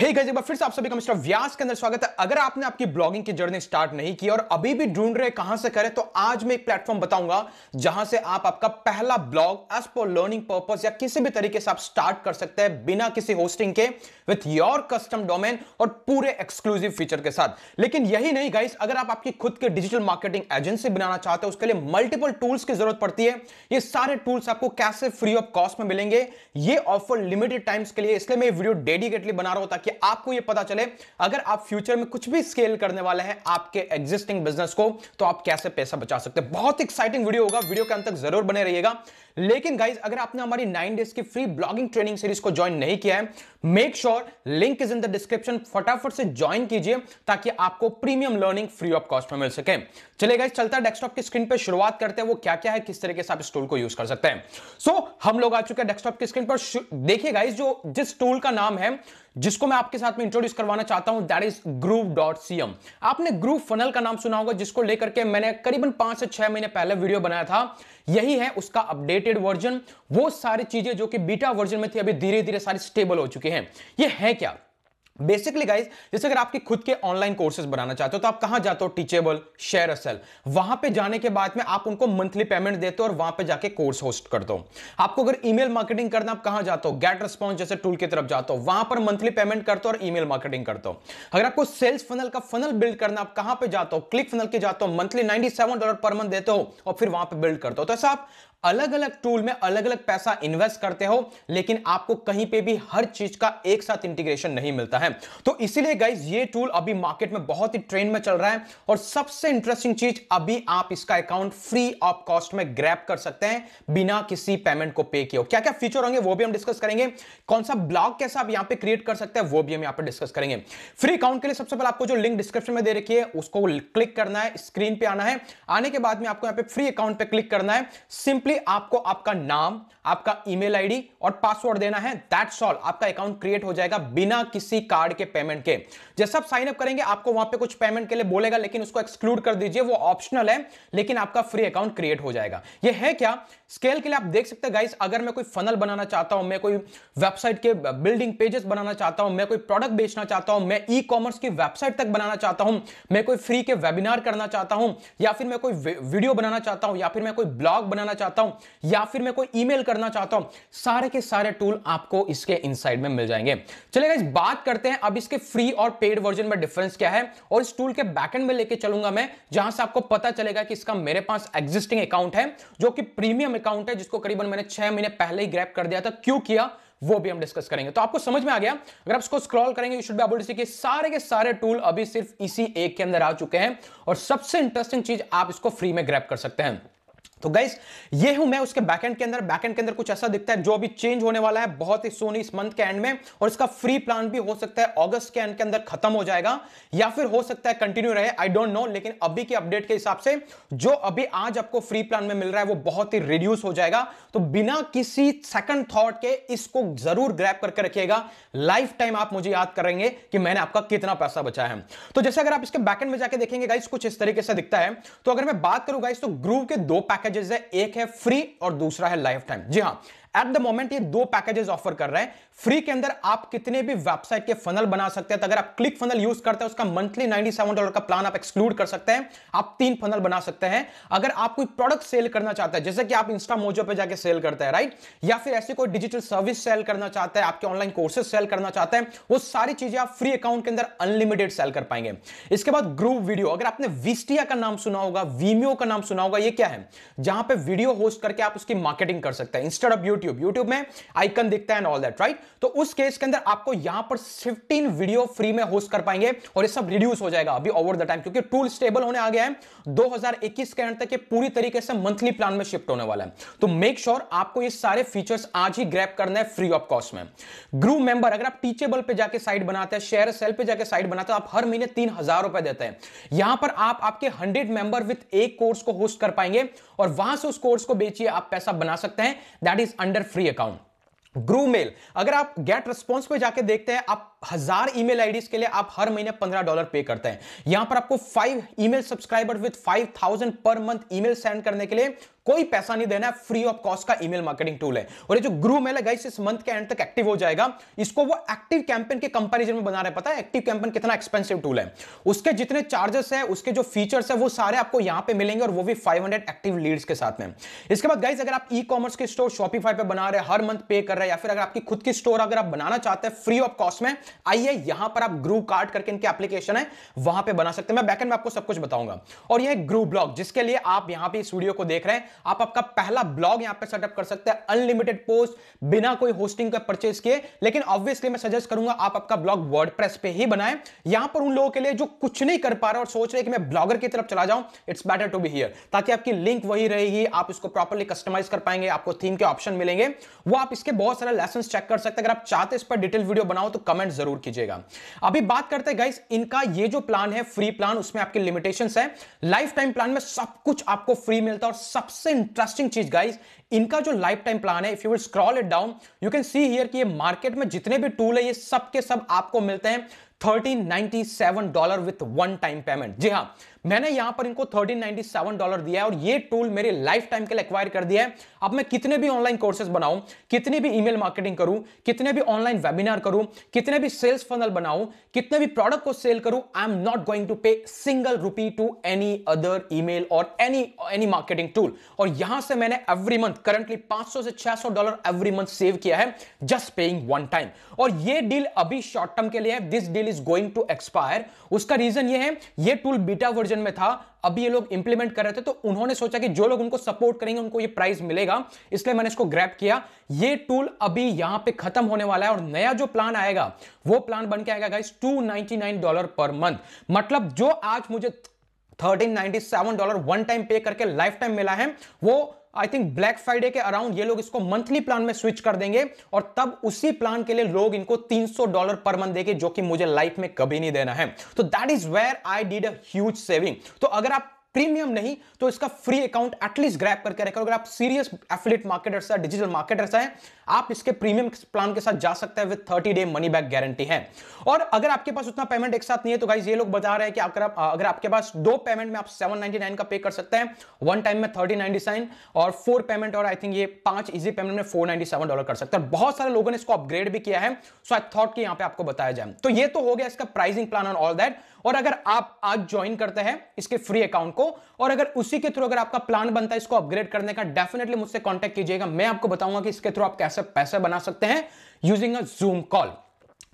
Hey guys एक बार फिर से आप सभी का मिस्टर व्यास के अंदर स्वागत है अगर आपने आपकी ब्लॉगिंग की जर्नी स्टार्ट नहीं की और अभी भी ढूंढ रहे कहां से करें तो आज मैं एक प्लेटफॉर्म बताऊंगा जहां से आप आपका पहला ब्लॉग एज पर लर्निंग पर्पस या किसी भी तरीके से आप स्टार्ट कर सकते हैं बिना किसी होस्टिंग के विथ योर कस्टम डोमेन और पूरे एक्सक्लूसिव फीचर के साथ लेकिन यही नहीं गाइस अगर आप आपकी खुद की डिजिटल मार्केटिंग एजेंसी बनाना चाहते हैं उसके लिए मल्टीपल टूल्स की जरूरत पड़ती है ये सारे टूल्स आपको कैसे फ्री ऑफ कॉस्ट में मिलेंगे ये ऑफर लिमिटेड टाइम्स के लिए इसलिए मैं वीडियो डेडिकेटली बना रहा हूं ताकि कि आपको यह पता चले अगर आप फ्यूचर में कुछ भी स्केल करने वाले हैं आपके एग्जिस्टिंग बिजनेस को तो आप कैसे पैसा बचा सकते हैं बहुत एक्साइटिंग वीडियो होगा वीडियो के अंत तक जरूर बने रहिएगा लेकिन गाइज अगर आपने हमारी नाइन डेज की फ्री ब्लॉगिंग ट्रेनिंग सीरीज को ज्वाइन नहीं किया है make sure link is in the description फटाफट से ज्वाइन कीजिए ताकि आपको premium learning free of cost में मिल सके चले गाइज चलता है डेस्कटॉप की स्क्रीन पर शुरुआत करते हैं वो क्या क्या है किस तरीके से आप इस टूल को यूज कर सकते हैं सो so, हम लोग आ चुके हैं डेस्कटॉप की स्क्रीन पर देखिए गाइज जो जिस टूल का नाम है जिसको मैं आपके साथ में इंट्रोड्यूस करवाना चाहता हूं that is Groove dot M आपने ग्रूव फनल का नाम सुना होगा जिसको लेकर के मैंने करीबन पांच से छह महीने पहले वीडियो बनाया था यही है उसका अपडेटेड वर्जन वो सारी चीजें जो कि बीटा वर्जन में थी अभी धीरे धीरे सारी स्टेबल हो चुके हैं ये है क्या बेसिकली गाइज जैसे अगर आपके खुद के ऑनलाइन कोर्सेज बनाना चाहते हो तो आप कहाँ जाते हो टीचेबल शेयर असल वहां पे जाने के बाद में आप उनको मंथली पेमेंट देते हो और वहां पे जाके कोर्स होस्ट करते हो आपको अगर ईमेल मार्केटिंग करना आप कहाँ जाते हो गेट रिस्पॉन्स जैसे टूल की तरफ जाते हो वहां पर मंथली पेमेंट करते हो और ईमेल मार्केटिंग करते हो अगर आपको सेल्स फनल का फनल बिल्ड करना आप कहाँ पे जाते हो क्लिक फनल के जाते हो monthly ninety dollar per month देते हो और फिर वहां पर बिल्ड करते हो तो ऐसा आप अलग अलग टूल में अलग अलग पैसा इन्वेस्ट करते हो लेकिन आपको कहीं पे भी हर चीज का एक साथ इंटीग्रेशन नहीं मिलता है तो इसीलिए गाइज ये टूल अभी मार्केट में बहुत ही ट्रेंड में चल रहा है और सबसे इंटरेस्टिंग चीज अभी आप इसका अकाउंट फ्री ऑफ कॉस्ट में ग्रैप कर सकते हैं बिना किसी पेमेंट को पे किए क्या क्या फीचर होंगे वो भी हम डिस्कस करेंगे कौन सा ब्लॉग कैसा आप यहां पे क्रिएट कर सकते हैं वो भी हम यहां पर डिस्कस करेंगे फ्री अकाउंट के लिए सबसे पहले आपको जो लिंक डिस्क्रिप्शन में दे रखी है उसको क्लिक करना है स्क्रीन पर आना है आने के बाद में आपको यहां पे फ्री अकाउंट पर क्लिक करना है सिंपल सिंपली आपको आपका नाम आपका ईमेल आईडी और पासवर्ड देना है दैट्स ऑल आपका अकाउंट क्रिएट हो जाएगा बिना किसी कार्ड के पेमेंट के जैसे आप साइन अप करेंगे आपको वहां पे कुछ पेमेंट के लिए बोलेगा लेकिन उसको एक्सक्लूड कर दीजिए वो ऑप्शनल है लेकिन आपका फ्री अकाउंट क्रिएट हो जाएगा ये है क्या स्केल के लिए आप देख सकते हैं गाइस अगर मैं कोई फनल बनाना चाहता हूं मैं कोई वेबसाइट के बिल्डिंग पेजेस बनाना चाहता हूं मैं कोई प्रोडक्ट बेचना चाहता हूं मैं ई कॉमर्स की वेबसाइट तक बनाना चाहता हूं मैं कोई फ्री के वेबिनार करना चाहता हूं या फिर मैं कोई वीडियो बनाना चाहता हूं या फिर मैं कोई ब्लॉग बनाना चाहता चाहता हूं या फिर मैं कोई ईमेल करना चाहता हूं सारे के सारे टूल आपको इसके इनसाइड में मिल जाएंगे चलेगा इस बात करते हैं अब इसके फ्री और पेड वर्जन में डिफरेंस क्या है और इस टूल के बैकेंड में लेके चलूंगा मैं जहां से आपको पता चलेगा कि इसका मेरे पास एग्जिस्टिंग अकाउंट है जो कि प्रीमियम अकाउंट है जिसको करीबन मैंने छह महीने पहले ही ग्रैप कर दिया था क्यों किया वो भी हम डिस्कस करेंगे तो आपको समझ में आ गया अगर आप इसको स्क्रॉल करेंगे you should be able to see कि सारे के सारे टूल अभी सिर्फ इसी एक के अंदर आ चुके हैं और सबसे इंटरेस्टिंग चीज आप इसको फ्री में ग्रैप कर सकते हैं तो गाइस ये हूं मैं उसके बैकएंड के अंदर बैकएंड के अंदर कुछ ऐसा दिखता है जो अभी चेंज होने वाला है बहुत ही सोनी इस मंथ के एंड में और इसका फ्री प्लान भी हो सकता है अगस्त के एंड के अंदर खत्म हो जाएगा या फिर हो सकता है कंटिन्यू रहे आई डोंट नो लेकिन अभी के अपडेट के हिसाब से जो अभी आज आपको फ्री प्लान में मिल रहा है वो बहुत ही रिड्यूस हो जाएगा तो बिना किसी सेकंड थॉट के इसको जरूर ग्रैप करके रखिएगा लाइफ टाइम आप मुझे याद करेंगे कि मैंने आपका कितना पैसा बचाया है तो जैसे अगर आप इसके बैकेंड में जाके देखेंगे गाइस कुछ इस तरीके से दिखता है तो अगर मैं बात करूं गाइस तो ग्रुप के दो पैकेज पैकेजेस है एक है फ्री और दूसरा है लाइफ टाइम जी हाँ एट द मोमेंट ये दो पैकेजेस ऑफर कर रहे हैं फ्री के अंदर आप कितने भी वेबसाइट के फनल बना सकते हैं तो अगर आप क्लिक फनल यूज करते हैं उसका मंथली नाइनटी डॉलर का प्लान आप एक्सक्लूड कर सकते हैं आप तीन फनल बना सकते हैं अगर आप कोई प्रोडक्ट सेल करना चाहते हैं जैसे कि आप इंस्टा मोजो पर जाकर सेल करते हैं राइट या फिर ऐसी कोई डिजिटल सर्विस सेल करना चाहते हैं आपके ऑनलाइन कोर्सेज सेल करना चाहते हैं वो सारी चीजें आप फ्री अकाउंट के अंदर अनलिमिटेड सेल कर पाएंगे इसके बाद ग्रुप वीडियो अगर आपने विस्टिया का नाम सुना होगा वीमियो का नाम सुना होगा ये क्या है जहां पर वीडियो होस्ट करके आप उसकी मार्केटिंग कर सकते हैं इंस्टेड ऑफ YouTube. YouTube में आइकन दिखता है ऑल दैट राइट तो उस केस के अंदर आपको यहां पर फिफ्टीन वीडियो फ्री में होस्ट कर पाएंगे और ये सब रिड्यूस हो जाएगा अभी ओवर द टाइम क्योंकि टूल स्टेबल होने आ गया है 2021 के अंत तक ये पूरी तरीके से मंथली प्लान में शिफ्ट होने वाला है तो मेक श्योर sure आपको ये सारे फीचर्स आज ही ग्रैप करना है फ्री ऑफ कॉस्ट में ग्रुप मेंबर अगर आप टीचेबल पे जाके साइट बनाते हैं शेयर सेल पे जाके साइट बनाते हैं आप हर महीने तीन हजार रुपए देते हैं यहां पर आप आपके हंड्रेड मेंबर विद एक कोर्स को होस्ट कर पाएंगे और वहां से उस कोर्स को बेचिए आप पैसा बना सकते हैं that is under free account Groove mail अगर आप गेट रिस्पॉन्स पे जाके देखते हैं आप हजार ईमेल आईडीज के लिए आप हर महीने पंद्रह डॉलर पे करते हैं यहां पर आपको five email subscriber with five thousand per month email send करने के लिए कोई पैसा नहीं देना है फ्री ऑफ कॉस्ट का ईमेल मार्केटिंग टूल है और ये जो ग्रुप मेल है इस मंथ के एंड तक एक्टिव हो जाएगा इसको वो एक्टिव कैंपेन के कंपैरिजन में बना रहे पता है एक्टिव कैंपेन कितना एक्सपेंसिव टूल है उसके जितने चार्जेस है उसके जो फीचर्स है वो सारे आपको यहां पे मिलेंगे और वो भी 500 एक्टिव लीड्स के साथ में इसके बाद गाइस अगर आप ई कॉमर्स के स्टोर शॉपिफाई पर बना रहे हर मंथ पे कर रहे हैं या फिर अगर आपकी खुद की स्टोर अगर आप बनाना चाहते हैं फ्री ऑफ कॉस्ट में आइए यहां पर आप ग्रू कार्ड करके इनके एप्लीकेशन है वहां पे बना सकते हैं मैं बैकेंड में आपको सब कुछ बताऊंगा और यह ग्रू ब्लॉग जिसके लिए आप यहां पे स्टूडियो को देख रहे हैं आप आपका पहला ब्लॉग यहां पे सेटअप कर सकते हैं अनलिमिटेड पोस्ट बिना कोई होस्टिंग का परचेज किए लेकिन ऑब्वियसली मैं सजेस्ट करूंगा आप आपका ब्लॉग वर्डप्रेस पे ही बनाए यहां पर उन लोगों के लिए जो कुछ नहीं कर पा रहे और सोच रहे कि मैं ब्लॉगर की तरफ चला जाऊं it's better to be here ताकि आपकी लिंक वही रहेगी आप इसको प्रॉपरली कस्टमाइज कर पाएंगे आपको थीम के ऑप्शन मिलेंगे वो आप इसके बहुत सारे लेसन चेक कर सकते हैं अगर आप चाहते इस पर डिटेल वीडियो बनाओ तो कमेंट जरूर कीजिएगा अभी बात करते हैं गाइस इनका ये जो प्लान है फ्री प्लान उसमें आपके लिमिटेशंस है लाइफ टाइम प्लान में सब कुछ आपको फ्री मिलता है और सबसे इंटरेस्टिंग चीज गाइस इनका जो लाइफ टाइम प्लान है if you will scroll it down you can see here कि ये मार्केट में जितने भी टूल है ये सब के सब आपको मिलते हैं thirteen ninety seven dollar with one time payment जी हाँ मैंने यहां पर इनको 1397 डॉलर दिया है और ये टूल मेरे लाइफ टाइम के लिए एक्वायर कर दिया है अब मैं कितने भी ऑनलाइन कोर्सेज बनाऊं कितने भी ईमेल मार्केटिंग करूं कितने भी ऑनलाइन वेबिनार करूं कितने भी सेल्स फनल बनाऊं कितने भी प्रोडक्ट को सेल करूं I am not going to pay single rupee to any other email और एनी एनी मार्केटिंग टूल और यहां से मैंने एवरी मंथ करंटली 500 से 600 डॉलर एवरी मंथ सेव किया है जस्ट पेइंग वन टाइम और ये डील अभी शॉर्ट टर्म के लिए है this deal is going to expire उसका रीजन ये है ये टूल बीटा वर्जन सीजन में था अभी ये लोग इंप्लीमेंट कर रहे थे तो उन्होंने सोचा कि जो लोग उनको सपोर्ट करेंगे उनको ये प्राइस मिलेगा इसलिए मैंने इसको ग्रैप किया ये टूल अभी यहां पे खत्म होने वाला है और नया जो प्लान आएगा वो प्लान बन के आएगा गाइस 299 डॉलर पर मंथ मतलब जो आज मुझे 1397 डॉलर वन टाइम पे करके लाइफ टाइम मिला है वो आई थिंक ब्लैक फ्राइडे के अराउंड ये लोग इसको मंथली प्लान में स्विच कर देंगे और तब उसी प्लान के लिए लोग इनको 300 डॉलर पर मंथ देंगे जो कि मुझे लाइफ में कभी नहीं देना है तो that is where I did a huge saving तो अगर आप प्रीमियम नहीं तो इसका फ्री अकाउंट एटलीस्ट ग्रैप करके रखें अगर आप सीरियस एफिलेट मार्केटर्स है डिजिटल मार्केटर्स है आप इसके प्रीमियम प्लान के साथ जा सकते हैं with thirty day money back guarantee है और अगर आपके पास उतना पेमेंट एक साथ नहीं है तो गाइज ये लोग बता रहे हैं कि अगर आप अगर आपके पास दो पेमेंट में आप सेवन का पे कर सकते हैं वन टाइम में 3099 और फोर पेमेंट और आई थिंक ये पांच इजी पेमेंट में फोर डॉलर कर सकते हैं बहुत सारे लोगों ने इसको अपग्रेड भी किया है सो आई थॉट कि यहाँ पे आपको बताया जाए तो ये तो हो गया इसका pricing plan on all that और अगर आप आज ज्वाइन करते हैं इसके फ्री अकाउंट को और अगर उसी के थ्रू अगर आपका प्लान बनता है इसको अपग्रेड करने का डेफिनेटली मुझसे कॉन्टेक्ट कीजिएगा मैं आपको बताऊंगा कि इसके थ्रू आप कैसे पैसे बना सकते हैं using a Zoom call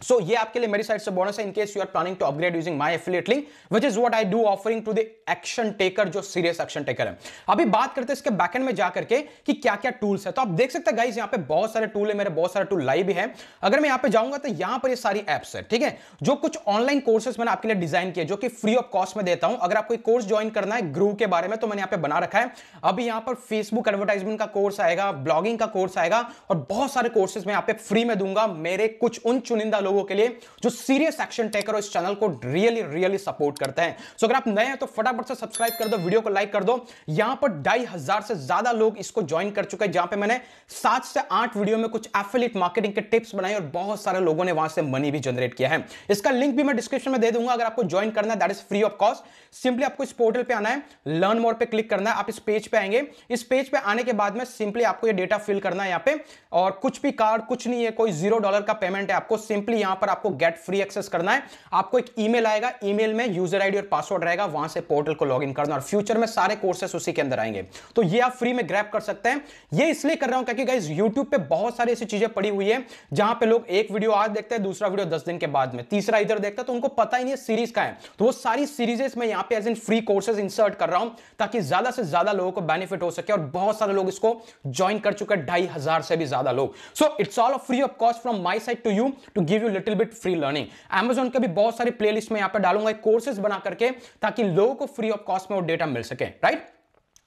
so so, ये आपके लिए मेरी साइड से बोनस है in case you are planning to upgrade using my affiliate link which is what I do offering to the action taker जो सीरियस एक्शन टेकर है अभी बात करते हैं इसके बैकएंड में जाकर के कि क्या क्या टूल्स है तो आप देख सकते हैं गाइज यहाँ पे बहुत सारे टूल है मेरे बहुत सारे टूल लाइव है अगर मैं यहाँ पे जाऊंगा तो यहाँ पर ये सारी एप्स है ठीक है जो कुछ ऑनलाइन कोर्सेस मैंने आपके लिए डिजाइन किया जो कि फ्री ऑफ कॉस्ट में देता हूं अगर आपको कोर्स ज्वाइन करना है ग्रू के बारे में तो मैंने यहाँ पे बना रखा है अभी यहाँ पर फेसबुक एडवर्टाइजमेंट का कोर्स आएगा ब्लॉगिंग का कोर्स आएगा और बहुत सारे कोर्सेज मैं यहाँ पे फ्री में दूंगा मेरे कुछ उन चुनिंदा बाशिंदा लोगों के लिए जो सीरियस एक्शन टेकर इस चैनल को रियली रियली सपोर्ट करते हैं सो अगर आप नए हैं तो फटाफट से सब्सक्राइब कर दो वीडियो को लाइक कर दो यहां पर ढाई हजार से ज्यादा लोग इसको ज्वाइन कर चुके हैं जहां पर मैंने सात से आठ वीडियो में कुछ एफिलेट मार्केटिंग के टिप्स बनाए और बहुत सारे लोगों ने वहां से मनी भी जनरेट किया है इसका लिंक भी मैं डिस्क्रिप्शन में दे दूंगा अगर आपको ज्वाइन करना है that is free of cost simply आपको इस पोर्टल पे आना है लर्न मोर पे क्लिक करना है आप इस पेज पे आएंगे इस पेज पे आने के बाद में सिंपली आपको ये डेटा फिल करना है यहाँ पे और कुछ भी कार्ड कुछ नहीं है कोई जीरो डॉलर का पेमेंट है आपको सिंपली सिंपली यहां पर आपको गेट फ्री एक्सेस करना है आपको एक ईमेल आएगा ईमेल में यूजर आईडी और पासवर्ड रहेगा वहां से पोर्टल को लॉगिन करना और फ्यूचर में सारे कोर्सेस उसी के अंदर आएंगे तो ये आप फ्री में ग्रैप कर सकते हैं ये इसलिए कर रहा हूं क्योंकि गाइज यूट्यूब पर बहुत सारी ऐसी चीजें पड़ी हुई है जहां पर लोग एक वीडियो आज देखते हैं दूसरा वीडियो दस दिन के बाद में तीसरा इधर देखता है तो उनको पता ही नहीं है सीरीज का है तो वो सारी सीरीजेस में यहाँ पे as in free courses insert कर रहा हूं ताकि ज्यादा से ज्यादा लोगों को बेनिफिट हो सके और बहुत सारे लोग इसको ज्वाइन कर चुके हैं ढाई हजार से भी ज्यादा लोग so it's all free of cost from my side to you to give you little bit free learning Amazon के भी बहुत सारे प्लेलिस्ट में यहाँ पर डालूंगा कोर्सेज बना करके ताकि लोगों को फ्री ऑफ कॉस्ट में वो डेटा मिल सके राइट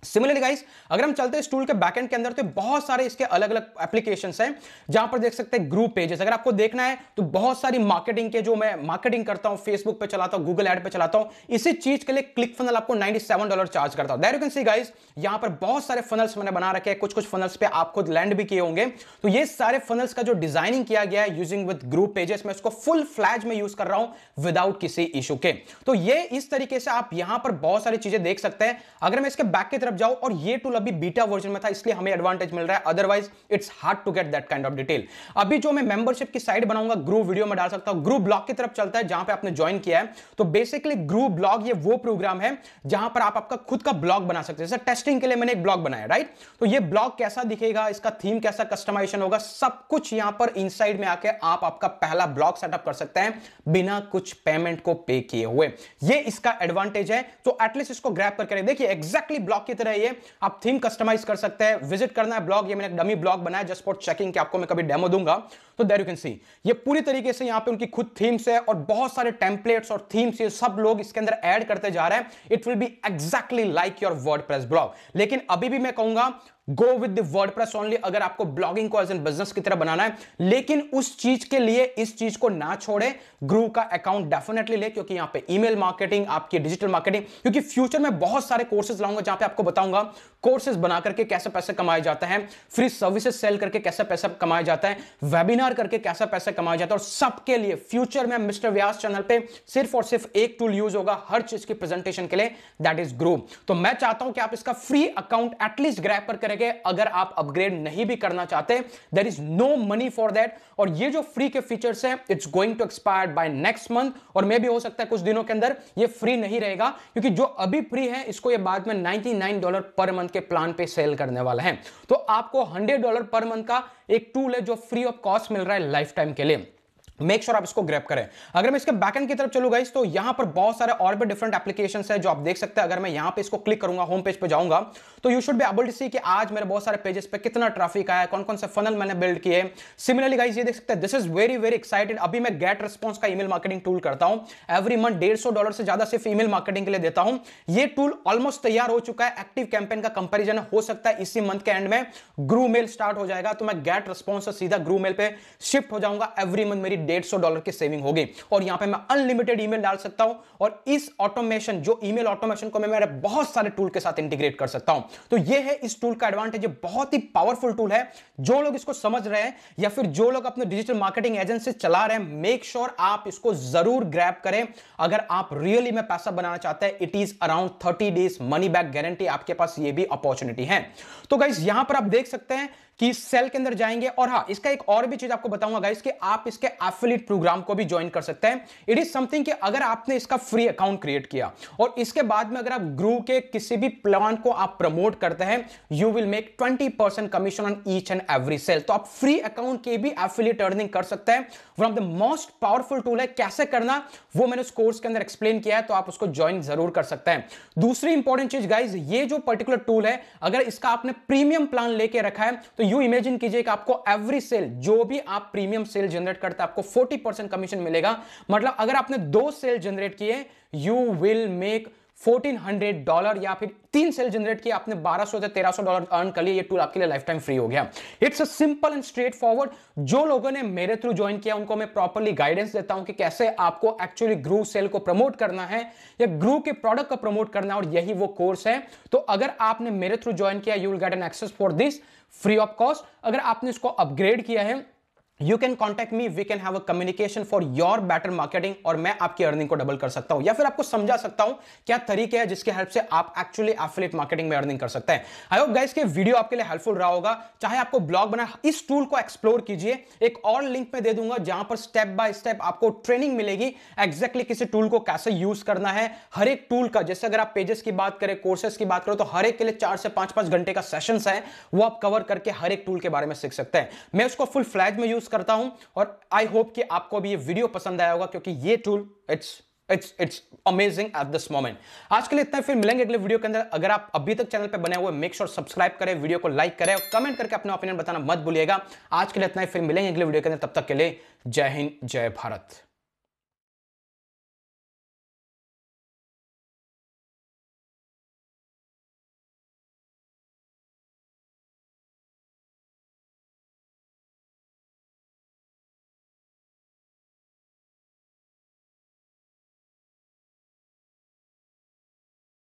सिमिलरली गाइस अगर हम चलते हैं स्टूल के बैकएंड के अंदर तो बहुत सारे इसके अलग अलग एप्लीकेशन हैं जहां पर देख सकते हैं ग्रुप पेजेस अगर आपको देखना है तो बहुत सारी मार्केटिंग के जो मैं मार्केटिंग करता हूं फेसबुक पे चलाता हूं गूगल एड पे चलाता हूं इसी चीज के लिए क्लिक फनल आपको 97 डॉलर चार्ज करता हूं there you can see guys यहां पर बहुत सारे फनल्स मैंने बना रखे हैं कुछ कुछ फनल्स पे आप खुद लैंड भी किए होंगे तो ये सारे फनल्स का जो डिजाइनिंग किया गया है यूजिंग विद ग्रुप पेजेस मैं उसको फुल फ्लैज में यूज कर रहा हूं विदाउट किसी इशू के तो ये इस तरीके से आप यहां पर बहुत सारी चीजें देख सकते हैं अगर मैं इसके बैक की तरफ जाओ और ये टूल अभी बीटा वर्जन में था इसलिए हमें एडवांटेज मिल रहा है otherwise it's hard to get that kind of detail अभी जो मैं मेंबरशिप की साइड बनाऊंगा ग्रुप वीडियो में डाल सकता हूं ग्रुप ब्लॉग की तरफ चलता है जहां पे आपने ज्वाइन किया है तो बेसिकली ग्रुप ब्लॉग ये वो प्रोग्राम है जहां पर आप आपका खुद का ब्लॉग बना सकते हैं जैसे टेस्टिंग के लिए मैंने एक ब्लॉग बनाया राइट तो ये ब्लॉग कैसा दिखेगा इसका थीम कैसा कस्टमाइजेशन होगा सब कुछ यहां पर इनसाइड में आके आप आपका पहला ब्लॉग सेटअप कर सकते हैं बिना कुछ पेमेंट को पे किए हुए ये इसका एडवांटेज है तो एटलीस्ट इसको ग्रैप करके देखिए एग्जैक्टली ब्लॉग की तरह ये आप थीम कस्टमाइज कर सकते हैं विजिट करना है ब्लॉग ये मैंने डमी ब्लॉग बनाया जस्ट फॉर चेकिंग आपको मैं कभी डेमो दूंगा तो देर यू कैन सी ये पूरी तरीके से यहां पे उनकी खुद थीम्स है और बहुत सारे टेम्पलेट्स और थीम्स ये सब लोग इसके अंदर ऐड करते जा रहे हैं it will be exactly like your word blog लेकिन अभी भी मैं कहूंगा go with WordPress only अगर आपको ब्लॉगिंग को एज एन बिजनेस की तरह बनाना है लेकिन उस चीज के लिए इस चीज को ना छोड़े ग्रू का अकाउंट डेफिनेटली ले क्योंकि यहां पे ईमेल मार्केटिंग आपकी डिजिटल मार्केटिंग क्योंकि फ्यूचर में बहुत सारे कोर्सेज लाऊंगा जहां पे आपको बताऊंगा कोर्सेज बना करके कैसे पैसे कमाए जाते हैं फ्री सर्विसेज सेल करके कैसे पैसा कमाया जाता है वेबिनार सेमिनार करके कैसा पैसा कमाया जाता है और सबके लिए फ्यूचर में मिस्टर व्यास चैनल पे सिर्फ और सिर्फ एक टूल यूज होगा हर चीज की प्रेजेंटेशन के लिए दैट इज ग्रो तो मैं चाहता हूं कि आप इसका फ्री अकाउंट एटलीस्ट ग्रैप पर करेंगे अगर आप अपग्रेड नहीं भी करना चाहते there is no money for that और ये जो फ्री के फीचर्स है it's going to expire by next month और मे भी हो सकता है कुछ दिनों के अंदर ये फ्री नहीं रहेगा क्योंकि जो अभी फ्री है इसको ये बाद में 99 डॉलर पर मंथ के प्लान पे सेल करने वाला है तो आपको 100 डॉलर पर मंथ का एक टूल है जो फ्री ऑफ कॉस्ट मिल रहा है लाइफ टाइम के लिए मेक श्योर sure आप इसको ग्रैप करें अगर मैं इसके बैकएंड की तरफ चलू गाइस तो यहां पर बहुत सारे और भी डिफरेंट एप्लीकेशन है जो आप देख सकते हैं अगर मैं यहां पे इसको क्लिक करूंगा होम पेज पे जाऊंगा तो you should be able to see कि आज मेरे बहुत सारे पेजेस पे कितना ट्रैफिक आया कौन कौन से फनल मैंने बिल्ड किए सिमिलरली गाइज ये देख सकते हैं this is very very excited अभी मैं गेट रिस्पॉन्स का ईमेल मार्केटिंग टूल करता हूं एवरी मंथ डेढ़ सौ डॉलर से ज्यादा सिर्फ ई मार्केटिंग के लिए देता हूं ये टूल ऑलमोस्ट तैयार हो चुका है एक्टिव कैंपेन का कंपेरिजन हो सकता है इसी मंथ के एंड में ग्रू मेल स्टार्ट हो जाएगा तो मैं गेट रिस्पॉन्स सीधा ग्रू मेल पे शिफ्ट हो जाऊंगा एवरी मंथ मेरी डेढ़ सौ डॉलर की सेविंग हो गई और यहां पे मैं अनलिमिटेड ईमेल डाल सकता हूं और इस ऑटोमेशन जो ईमेल ऑटोमेशन को मैं मेरे बहुत सारे टूल के साथ इंटीग्रेट कर सकता हूं तो ये है इस टूल का एडवांटेज बहुत ही पावरफुल टूल है जो लोग इसको समझ रहे हैं या फिर जो लोग अपने डिजिटल मार्केटिंग एजेंसी चला रहे हैं मेक श्योर sure आप इसको जरूर ग्रैप करें अगर आप रियली really में पैसा बनाना चाहते हैं it is around thirty days money back guarantee आपके पास ये भी अपॉर्चुनिटी है तो गाइज यहां पर आप देख सकते हैं कि सेल के अंदर जाएंगे और हाँ इसका एक और भी चीज आपको बताऊंगा गाइज कि आप इसके एफिलिट प्रोग्राम को भी ज्वाइन कर सकते हैं इट इज समथिंग कि अगर आपने इसका फ्री अकाउंट क्रिएट किया और इसके बाद में अगर आप ग्रू के किसी भी प्लान को आप प्रमोट करते हैं you will make twenty percent commission on each and every sale तो आप फ्री अकाउंट के भी एफिलिएट अर्निंग कर सकते हैं from the most powerful tool है कैसे करना वो मैंने उस कोर्स के अंदर एक्सप्लेन किया है तो आप उसको ज्वाइन जरूर कर सकते हैं दूसरी इंपॉर्टेंट चीज गाइज ये जो पर्टिकुलर टूल है अगर इसका आपने प्रीमियम प्लान लेके रखा है तो यू इमेजिन कीजिए कि आपको एवरी सेल जो भी आप प्रीमियम सेल जनरेट करते हैं आपको फोर्टी परसेंट कमीशन मिलेगा मतलब अगर आपने दो सेल जनरेट किए यू विल मेक 1400 डॉलर या फिर तीन सेल जनरेट किए आपने 1200 से 1300 डॉलर अर्न कर लिए ये टूल आपके लिए लाइफ टाइम फ्री हो गया it's a simple and straightforward जो लोगों ने मेरे थ्रू ज्वाइन किया उनको मैं प्रॉपरली गाइडेंस देता हूं कि कैसे आपको एक्चुअली ग्रू सेल को प्रमोट करना है या ग्रू के प्रोडक्ट को प्रमोट करना है और यही वो कोर्स है तो अगर आपने मेरे थ्रू ज्वाइन किया you will get an access for this free of cost अगर आपने इसको अपग्रेड किया है you can contact me we can have a communication for your better marketing और मैं आपकी अर्निंग को डबल कर सकता हूं या फिर आपको समझा सकता हूं क्या तरीके है जिसके हेल्प से आप एक्चुअली एफिलेट मार्केटिंग में अर्निंग कर सकते हैं आई होप गाइस के वीडियो आपके लिए हेल्पफुल रहा होगा चाहे आपको ब्लॉग बना इस टूल को एक्सप्लोर कीजिए एक और लिंक में दे दूंगा जहां पर स्टेप बाय स्टेप आपको ट्रेनिंग मिलेगी एक्जैक्टली exactly किसी टूल को कैसे यूज करना है हर एक टूल का जैसे अगर आप पेजेस की बात करें कोर्सेस की बात करो तो हर एक के लिए चार से पांच पांच घंटे का सेशन है वो आप कवर करके हर एक टूल के बारे में सीख सकते हैं मैं उसको फुल फ्लैज में यूज यूज करता हूं और आई होप कि आपको भी ये वीडियो पसंद आया होगा क्योंकि ये tool it's it's it's amazing at this moment आज के लिए इतना फिर मिलेंगे अगले वीडियो के अंदर अगर आप अभी तक चैनल पर बने हुए मेक श्योर सब्सक्राइब करें वीडियो को लाइक करें और कमेंट करके अपना ओपिनियन बताना मत भूलिएगा आज के लिए इतना फिर मिलेंगे अगले वीडियो के अंदर तब तक के लिए जय हिंद जय भारत